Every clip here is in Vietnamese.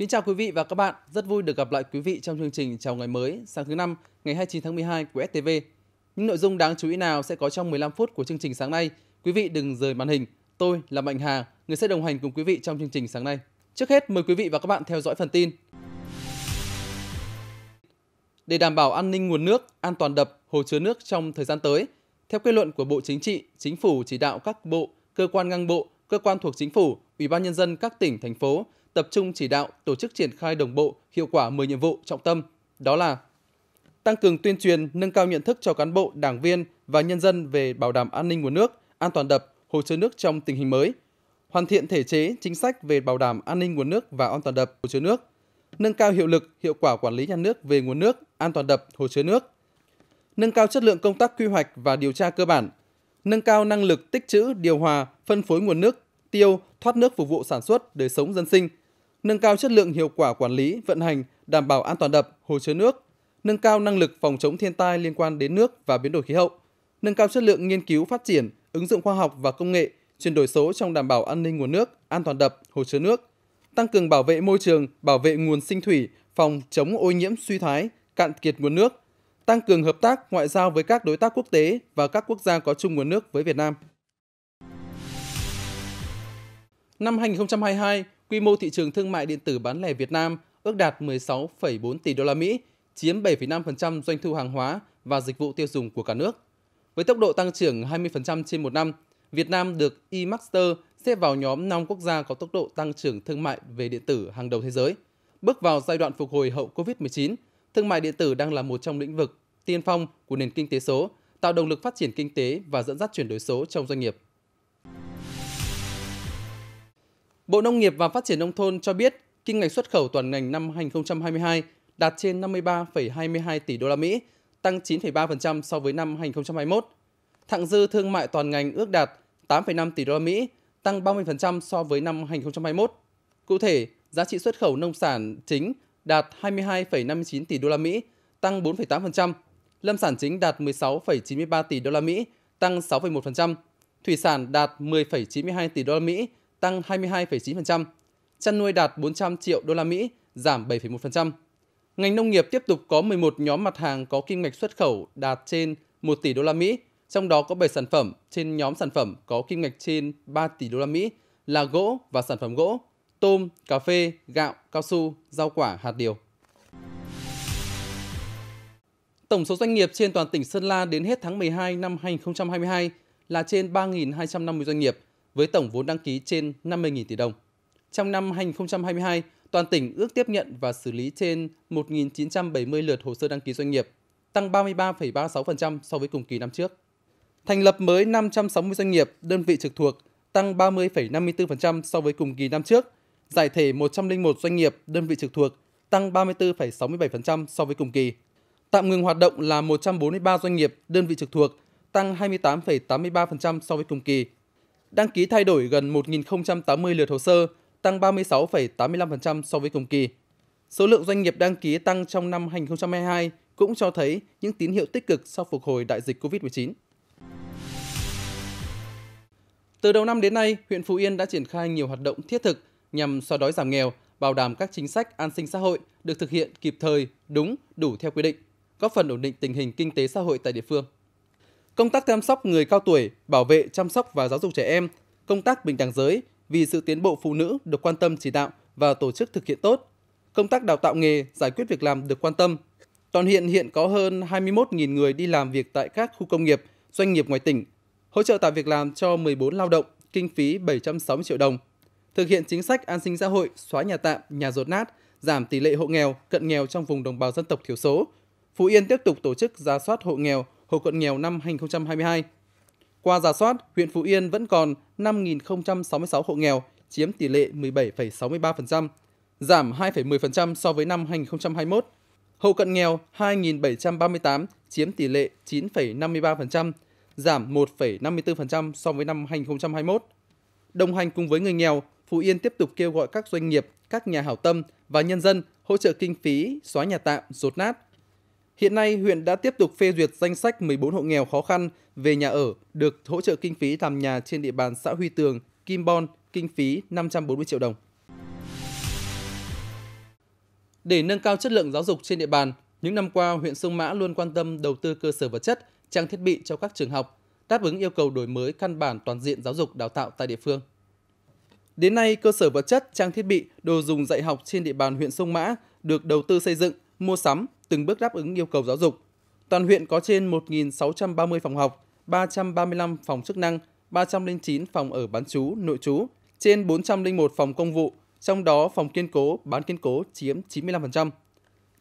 Kính chào quý vị và các bạn, rất vui được gặp lại quý vị trong chương trình Chào ngày mới sáng thứ năm ngày 29 tháng 12 của STV. Những nội dung đáng chú ý nào sẽ có trong 15 phút của chương trình sáng nay? Quý vị đừng rời màn hình. Tôi là Mạnh Hà, người sẽ đồng hành cùng quý vị trong chương trình sáng nay. Trước hết mời quý vị và các bạn theo dõi phần tin. Để đảm bảo an ninh nguồn nước, an toàn đập, hồ chứa nước trong thời gian tới, theo kết luận của Bộ Chính trị, Chính phủ chỉ đạo các bộ, cơ quan ngang bộ, cơ quan thuộc chính phủ, Ủy ban nhân dân các tỉnh thành phố tập trung chỉ đạo tổ chức triển khai đồng bộ hiệu quả 10 nhiệm vụ trọng tâm, đó là tăng cường tuyên truyền, nâng cao nhận thức cho cán bộ, đảng viên và nhân dân về bảo đảm an ninh nguồn nước, an toàn đập, hồ chứa nước trong tình hình mới, hoàn thiện thể chế, chính sách về bảo đảm an ninh nguồn nước và an toàn đập, hồ chứa nước, nâng cao hiệu lực, hiệu quả quản lý nhà nước về nguồn nước, an toàn đập, hồ chứa nước, nâng cao chất lượng công tác quy hoạch và điều tra cơ bản, nâng cao năng lực tích trữ, điều hòa, phân phối nguồn nước, tiêu, thoát nước phục vụ sản xuất, đời sống dân sinh nâng cao chất lượng hiệu quả quản lý, vận hành, đảm bảo an toàn đập, hồ chứa nước, nâng cao năng lực phòng chống thiên tai liên quan đến nước và biến đổi khí hậu, nâng cao chất lượng nghiên cứu phát triển, ứng dụng khoa học và công nghệ, chuyển đổi số trong đảm bảo an ninh nguồn nước, an toàn đập, hồ chứa nước, tăng cường bảo vệ môi trường, bảo vệ nguồn sinh thủy, phòng chống ô nhiễm suy thoái, cạn kiệt nguồn nước, tăng cường hợp tác ngoại giao với các đối tác quốc tế và các quốc gia có chung nguồn nước với Việt Nam. Năm 2022, quy mô thị trường thương mại điện tử bán lẻ Việt Nam ước đạt 16,4 tỷ đô la Mỹ, chiếm 7,5% doanh thu hàng hóa và dịch vụ tiêu dùng của cả nước. Với tốc độ tăng trưởng 20% trên một năm, Việt Nam được eMaster xếp vào nhóm 5 quốc gia có tốc độ tăng trưởng thương mại về điện tử hàng đầu thế giới. Bước vào giai đoạn phục hồi hậu COVID-19, thương mại điện tử đang là một trong lĩnh vực tiên phong của nền kinh tế số, tạo động lực phát triển kinh tế và dẫn dắt chuyển đổi số trong doanh nghiệp. Bộ Nông nghiệp và Phát triển Nông thôn cho biết kim ngạch xuất khẩu toàn ngành năm 2022 đạt trên 53,22 tỷ đô la Mỹ, tăng 9,3% so với năm 2021. Thặng dư thương mại toàn ngành ước đạt 8,5 tỷ đô la Mỹ, tăng 30% so với năm 2021. Cụ thể, giá trị xuất khẩu nông sản chính đạt 22,59 tỷ đô la Mỹ, tăng 4,8%, lâm sản chính đạt 16,93 tỷ đô la Mỹ, tăng 6,1%, thủy sản đạt 10,92 tỷ đô la Mỹ, tăng 22,9%, chăn nuôi đạt 400 triệu đô la Mỹ, giảm 7,1%. Ngành nông nghiệp tiếp tục có 11 nhóm mặt hàng có kim ngạch xuất khẩu đạt trên 1 tỷ đô la Mỹ, trong đó có 7 sản phẩm trên nhóm sản phẩm có kim ngạch trên 3 tỷ đô la Mỹ là gỗ và sản phẩm gỗ, tôm, cà phê, gạo, cao su, rau quả, hạt điều. Tổng số doanh nghiệp trên toàn tỉnh Sơn La đến hết tháng 12 năm 2022 là trên 3.250 doanh nghiệp, với tổng vốn đăng ký trên 50.000 tỷ đồng. Trong năm 2022, toàn tỉnh ước tiếp nhận và xử lý trên 1.970 lượt hồ sơ đăng ký doanh nghiệp, tăng 33,36% so với cùng kỳ năm trước. Thành lập mới 560 doanh nghiệp, đơn vị trực thuộc, tăng 30,54% so với cùng kỳ năm trước. Giải thể 101 doanh nghiệp, đơn vị trực thuộc, tăng 34,67% so với cùng kỳ. Tạm ngừng hoạt động là 143 doanh nghiệp, đơn vị trực thuộc, tăng 28,83% so với cùng kỳ đăng ký thay đổi gần 1.080 lượt hồ sơ, tăng 36,85% so với cùng kỳ. Số lượng doanh nghiệp đăng ký tăng trong năm 2022 cũng cho thấy những tín hiệu tích cực sau phục hồi đại dịch COVID-19. Từ đầu năm đến nay, huyện Phú Yên đã triển khai nhiều hoạt động thiết thực nhằm xóa đói giảm nghèo, bảo đảm các chính sách an sinh xã hội được thực hiện kịp thời, đúng, đủ theo quy định, góp phần ổn định tình hình kinh tế xã hội tại địa phương công tác chăm sóc người cao tuổi, bảo vệ, chăm sóc và giáo dục trẻ em, công tác bình đẳng giới vì sự tiến bộ phụ nữ được quan tâm chỉ đạo và tổ chức thực hiện tốt. Công tác đào tạo nghề, giải quyết việc làm được quan tâm. Toàn huyện hiện có hơn 21.000 người đi làm việc tại các khu công nghiệp, doanh nghiệp ngoài tỉnh, hỗ trợ tạo việc làm cho 14 lao động, kinh phí 760 triệu đồng. Thực hiện chính sách an sinh xã hội, xóa nhà tạm, nhà rột nát, giảm tỷ lệ hộ nghèo, cận nghèo trong vùng đồng bào dân tộc thiểu số. Phú Yên tiếp tục tổ chức ra soát hộ nghèo, hộ cận nghèo năm 2022. Qua giả soát, huyện Phú Yên vẫn còn 5.066 hộ nghèo, chiếm tỷ lệ 17,63%, giảm 2,10% so với năm 2021. Hộ cận nghèo 2.738 chiếm tỷ lệ 9,53%, giảm 1,54% so với năm 2021. Đồng hành cùng với người nghèo, Phú Yên tiếp tục kêu gọi các doanh nghiệp, các nhà hảo tâm và nhân dân hỗ trợ kinh phí xóa nhà tạm, rột nát, Hiện nay, huyện đã tiếp tục phê duyệt danh sách 14 hộ nghèo khó khăn về nhà ở được hỗ trợ kinh phí làm nhà trên địa bàn xã Huy Tường, Kim Bon, kinh phí 540 triệu đồng. Để nâng cao chất lượng giáo dục trên địa bàn, những năm qua, huyện Sông Mã luôn quan tâm đầu tư cơ sở vật chất, trang thiết bị cho các trường học, đáp ứng yêu cầu đổi mới căn bản toàn diện giáo dục đào tạo tại địa phương. Đến nay, cơ sở vật chất, trang thiết bị, đồ dùng dạy học trên địa bàn huyện Sông Mã được đầu tư xây dựng, mua sắm, từng bước đáp ứng yêu cầu giáo dục. Toàn huyện có trên 1.630 phòng học, 335 phòng chức năng, 309 phòng ở bán chú, nội chú, trên 401 phòng công vụ, trong đó phòng kiên cố, bán kiên cố chiếm 95%.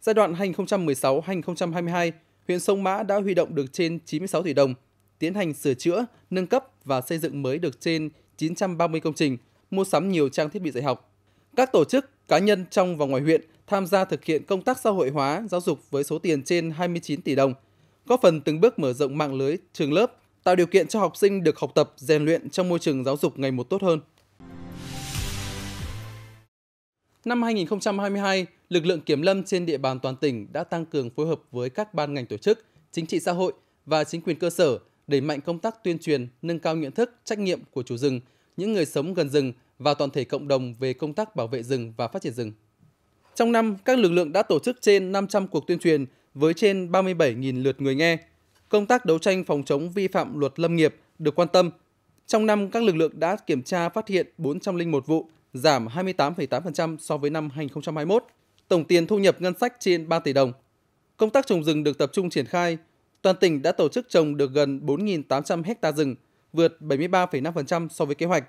Giai đoạn 2016-2022, huyện Sông Mã đã huy động được trên 96 tỷ đồng, tiến hành sửa chữa, nâng cấp và xây dựng mới được trên 930 công trình, mua sắm nhiều trang thiết bị dạy học. Các tổ chức, cá nhân trong và ngoài huyện tham gia thực hiện công tác xã hội hóa giáo dục với số tiền trên 29 tỷ đồng, góp phần từng bước mở rộng mạng lưới trường lớp, tạo điều kiện cho học sinh được học tập, rèn luyện trong môi trường giáo dục ngày một tốt hơn. Năm 2022, lực lượng kiểm lâm trên địa bàn toàn tỉnh đã tăng cường phối hợp với các ban ngành tổ chức, chính trị xã hội và chính quyền cơ sở đẩy mạnh công tác tuyên truyền, nâng cao nhận thức, trách nhiệm của chủ rừng, những người sống gần rừng và toàn thể cộng đồng về công tác bảo vệ rừng và phát triển rừng. Trong năm, các lực lượng đã tổ chức trên 500 cuộc tuyên truyền với trên 37.000 lượt người nghe. Công tác đấu tranh phòng chống vi phạm luật lâm nghiệp được quan tâm. Trong năm, các lực lượng đã kiểm tra phát hiện 401 vụ, giảm 28,8% so với năm 2021. Tổng tiền thu nhập ngân sách trên 3 tỷ đồng. Công tác trồng rừng được tập trung triển khai. Toàn tỉnh đã tổ chức trồng được gần 4.800 hecta rừng, vượt 73,5% so với kế hoạch.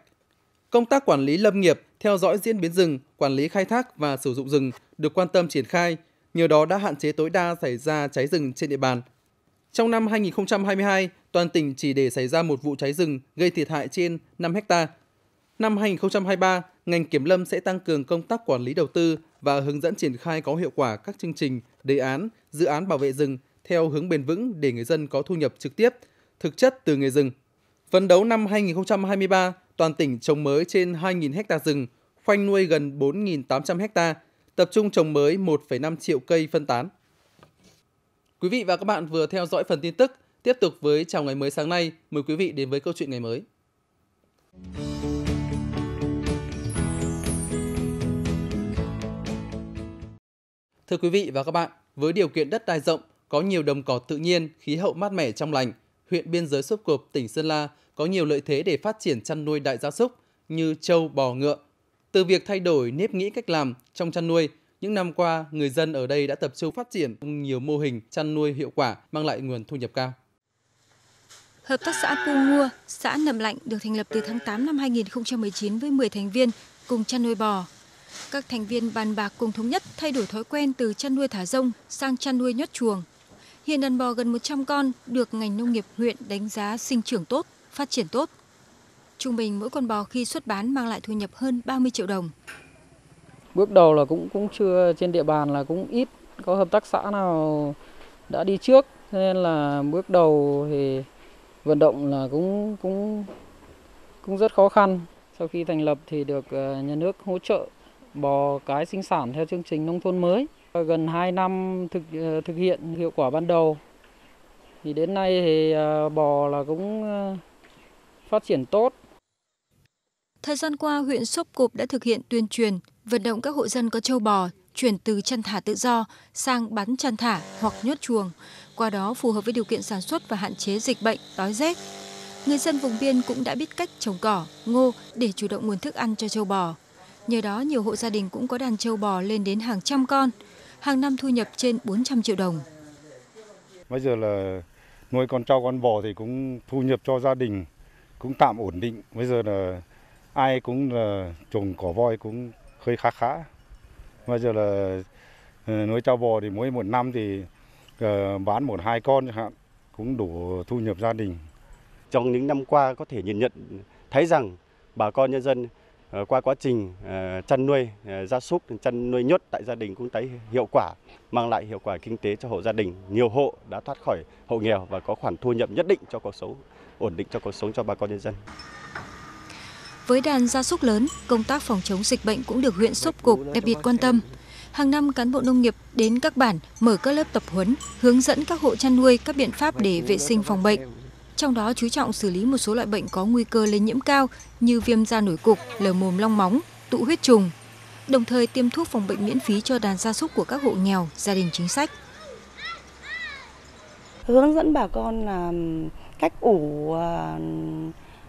Công tác quản lý lâm nghiệp, theo dõi diễn biến rừng, quản lý khai thác và sử dụng rừng được quan tâm triển khai, nhờ đó đã hạn chế tối đa xảy ra cháy rừng trên địa bàn. Trong năm 2022, toàn tỉnh chỉ để xảy ra một vụ cháy rừng gây thiệt hại trên 5 hecta. Năm 2023, ngành kiểm lâm sẽ tăng cường công tác quản lý đầu tư và hướng dẫn triển khai có hiệu quả các chương trình, đề án, dự án bảo vệ rừng theo hướng bền vững để người dân có thu nhập trực tiếp, thực chất từ nghề rừng. Phấn đấu năm 2023, toàn tỉnh trồng mới trên 2.000 ha rừng, khoanh nuôi gần 4.800 ha, tập trung trồng mới 1,5 triệu cây phân tán. Quý vị và các bạn vừa theo dõi phần tin tức, tiếp tục với chào ngày mới sáng nay, mời quý vị đến với câu chuyện ngày mới. Thưa quý vị và các bạn, với điều kiện đất đai rộng, có nhiều đồng cỏ tự nhiên, khí hậu mát mẻ trong lành, huyện biên giới Sốp Cộp, tỉnh Sơn La có nhiều lợi thế để phát triển chăn nuôi đại gia súc như trâu, bò, ngựa. Từ việc thay đổi nếp nghĩ cách làm trong chăn nuôi, những năm qua, người dân ở đây đã tập trung phát triển nhiều mô hình chăn nuôi hiệu quả mang lại nguồn thu nhập cao. Hợp tác xã Pu mua xã Nầm Lạnh được thành lập từ tháng 8 năm 2019 với 10 thành viên cùng chăn nuôi bò. Các thành viên bàn bạc cùng thống nhất thay đổi thói quen từ chăn nuôi thả rông sang chăn nuôi nhốt chuồng. Hiện đàn bò gần 100 con được ngành nông nghiệp huyện đánh giá sinh trưởng tốt phát triển tốt. Trung bình mỗi con bò khi xuất bán mang lại thu nhập hơn 30 triệu đồng. Bước đầu là cũng cũng chưa trên địa bàn là cũng ít có hợp tác xã nào đã đi trước nên là bước đầu thì vận động là cũng cũng cũng rất khó khăn. Sau khi thành lập thì được ờ, nhà nước hỗ trợ bò cái sinh sản theo chương trình nông thôn mới. Gần 2 năm thực ờ, thực hiện hiệu quả ban đầu thì đến nay thì ờ, bò là cũng phát triển tốt. Thời gian qua, huyện Sốp Cộp đã thực hiện tuyên truyền, vận động các hộ dân có châu bò chuyển từ chăn thả tự do sang bắn chăn thả hoặc nhốt chuồng, qua đó phù hợp với điều kiện sản xuất và hạn chế dịch bệnh, đói rét. Người dân vùng biên cũng đã biết cách trồng cỏ, ngô để chủ động nguồn thức ăn cho châu bò. Nhờ đó, nhiều hộ gia đình cũng có đàn châu bò lên đến hàng trăm con, hàng năm thu nhập trên 400 triệu đồng. Bây giờ là nuôi con trâu con bò thì cũng thu nhập cho gia đình cũng tạm ổn định. Bây giờ là ai cũng là trồng cỏ voi cũng hơi khá khá. Bây giờ là ờ, nuôi trâu bò thì mỗi một năm thì ờ, bán một hai con chẳng hạn cũng đủ thu nhập gia đình. Trong những năm qua có thể nhìn nhận thấy rằng bà con nhân dân Ờ, qua quá trình ờ, chăn nuôi ờ, gia súc chăn nuôi nhốt tại gia đình cũng thấy hiệu quả mang lại hiệu quả kinh tế cho hộ gia đình nhiều hộ đã thoát khỏi hộ nghèo và có khoản thu nhập nhất định cho cuộc sống ổn định cho cuộc sống cho bà con nhân dân với đàn gia súc lớn công tác phòng chống dịch bệnh cũng được huyện sốp cục đặc biệt quan tâm hàng năm cán bộ nông nghiệp đến các bản mở các lớp tập huấn hướng dẫn các hộ chăn nuôi các biện pháp để vệ sinh phòng bệnh trong đó chú trọng xử lý một số loại bệnh có nguy cơ lây nhiễm cao như viêm da nổi cục, lở mồm long móng, tụ huyết trùng, đồng thời tiêm thuốc phòng bệnh miễn phí cho đàn gia súc của các hộ nghèo, gia đình chính sách. Hướng dẫn bà con là cách ủ à,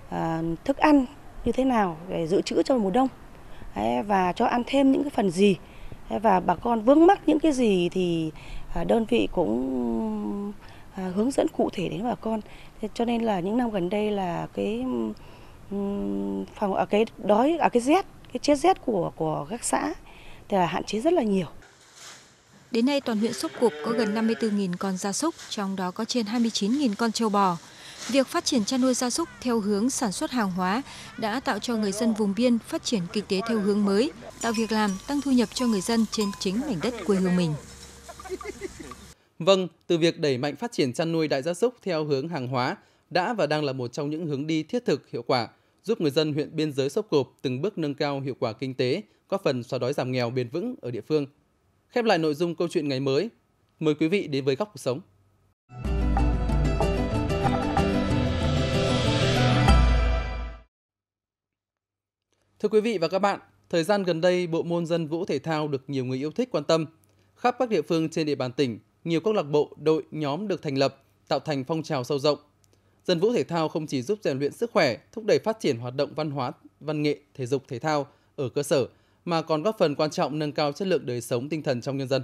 à, thức ăn như thế nào để dự trữ cho mùa đông và cho ăn thêm những cái phần gì và bà con vướng mắc những cái gì thì à, đơn vị cũng À, hướng dẫn cụ thể đến bà con thế cho nên là những năm gần đây là cái phòng ở à, cái đói ở à, cái rét cái chết rét của của các xã thì là hạn chế rất là nhiều Đến nay, toàn huyện Sốc Cục có gần 54.000 con gia súc, trong đó có trên 29.000 con châu bò. Việc phát triển chăn nuôi gia súc theo hướng sản xuất hàng hóa đã tạo cho người dân vùng biên phát triển kinh tế theo hướng mới, tạo việc làm, tăng thu nhập cho người dân trên chính mảnh đất quê hương mình. Vâng, từ việc đẩy mạnh phát triển chăn nuôi đại gia súc theo hướng hàng hóa đã và đang là một trong những hướng đi thiết thực hiệu quả, giúp người dân huyện biên giới Sốc Cộp từng bước nâng cao hiệu quả kinh tế, góp phần xóa đói giảm nghèo bền vững ở địa phương. Khép lại nội dung câu chuyện ngày mới, mời quý vị đến với góc cuộc sống. Thưa quý vị và các bạn, thời gian gần đây bộ môn dân vũ thể thao được nhiều người yêu thích quan tâm. Khắp các địa phương trên địa bàn tỉnh, nhiều câu lạc bộ, đội, nhóm được thành lập, tạo thành phong trào sâu rộng. Dân vũ thể thao không chỉ giúp rèn luyện sức khỏe, thúc đẩy phát triển hoạt động văn hóa, văn nghệ, thể dục thể thao ở cơ sở mà còn góp phần quan trọng nâng cao chất lượng đời sống tinh thần trong nhân dân.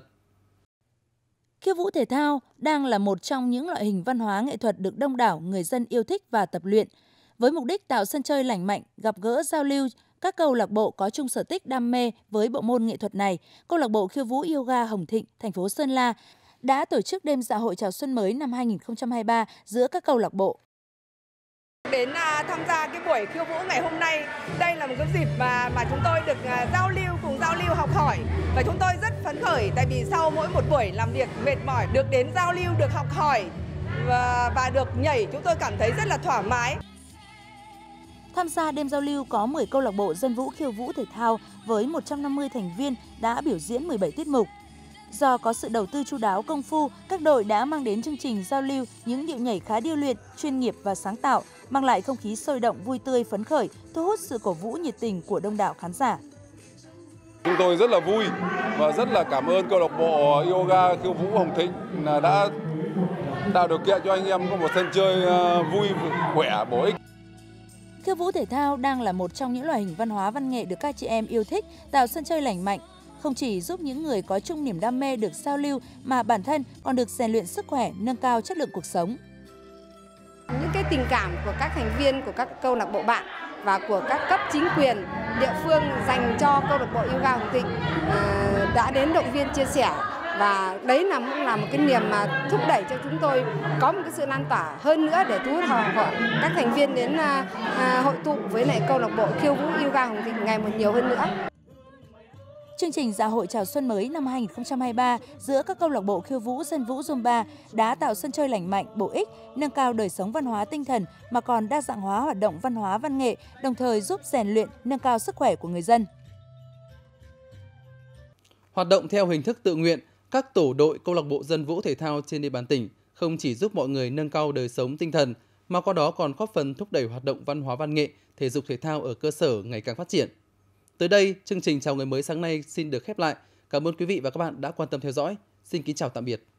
Khiêu vũ thể thao đang là một trong những loại hình văn hóa nghệ thuật được đông đảo người dân yêu thích và tập luyện, với mục đích tạo sân chơi lành mạnh, gặp gỡ giao lưu các câu lạc bộ có chung sở thích đam mê với bộ môn nghệ thuật này, câu lạc bộ khiêu vũ yoga Hồng Thịnh, thành phố Sơn La đã tổ chức đêm dạ hội chào xuân mới năm 2023 giữa các câu lạc bộ đến à, tham gia cái buổi khiêu vũ ngày hôm nay. Đây là một cái dịp mà mà chúng tôi được à, giao lưu cùng giao lưu học hỏi và chúng tôi rất phấn khởi tại vì sau mỗi một buổi làm việc mệt mỏi được đến giao lưu, được học hỏi và, và được nhảy chúng tôi cảm thấy rất là thoải mái. Tham gia đêm giao lưu có 10 câu lạc bộ dân vũ khiêu vũ thể thao với 150 thành viên đã biểu diễn 17 tiết mục. Do có sự đầu tư chu đáo công phu, các đội đã mang đến chương trình giao lưu những điệu nhảy khá điêu luyện, chuyên nghiệp và sáng tạo, mang lại không khí sôi động, vui tươi, phấn khởi, thu hút sự cổ vũ nhiệt tình của đông đảo khán giả. Chúng tôi rất là vui và rất là cảm ơn câu lạc bộ Yoga Khiêu Vũ Hồng Thịnh đã tạo điều kiện cho anh em có một sân chơi ờ, vui, khỏe, bổ ích. Khiêu vũ thể thao đang là một trong những loại hình văn hóa văn nghệ được các chị em yêu thích, tạo sân chơi lành mạnh, không chỉ giúp những người có chung niềm đam mê được giao lưu mà bản thân còn được rèn luyện sức khỏe, nâng cao chất lượng cuộc sống. Những cái tình cảm của các thành viên của các câu lạc bộ bạn và của các cấp chính quyền địa phương dành cho câu lạc bộ yoga Hồng Thịnh ờ, đã đến động viên chia sẻ và đấy là cũng là một cái niềm mà thúc đẩy cho chúng tôi có một cái sự lan tỏa hơn nữa để thu hút họ các thành viên đến ờ, ờ, hội tụ với lại câu lạc bộ khiêu vũ yoga Hồng Thịnh ngày một nhiều hơn nữa. Chương trình dạ hội chào xuân mới năm 2023 giữa các câu lạc bộ khiêu vũ dân vũ Zumba đã tạo sân chơi lành mạnh, bổ ích, nâng cao đời sống văn hóa tinh thần mà còn đa dạng hóa hoạt động văn hóa văn nghệ, đồng thời giúp rèn luyện, nâng cao sức khỏe của người dân. Hoạt động theo hình thức tự nguyện, các tổ đội câu lạc bộ dân vũ thể thao trên địa bàn tỉnh không chỉ giúp mọi người nâng cao đời sống tinh thần mà qua đó còn góp phần thúc đẩy hoạt động văn hóa văn nghệ, thể dục thể thao ở cơ sở ngày càng phát triển. Tới đây, chương trình chào người mới sáng nay xin được khép lại. Cảm ơn quý vị và các bạn đã quan tâm theo dõi. Xin kính chào tạm biệt.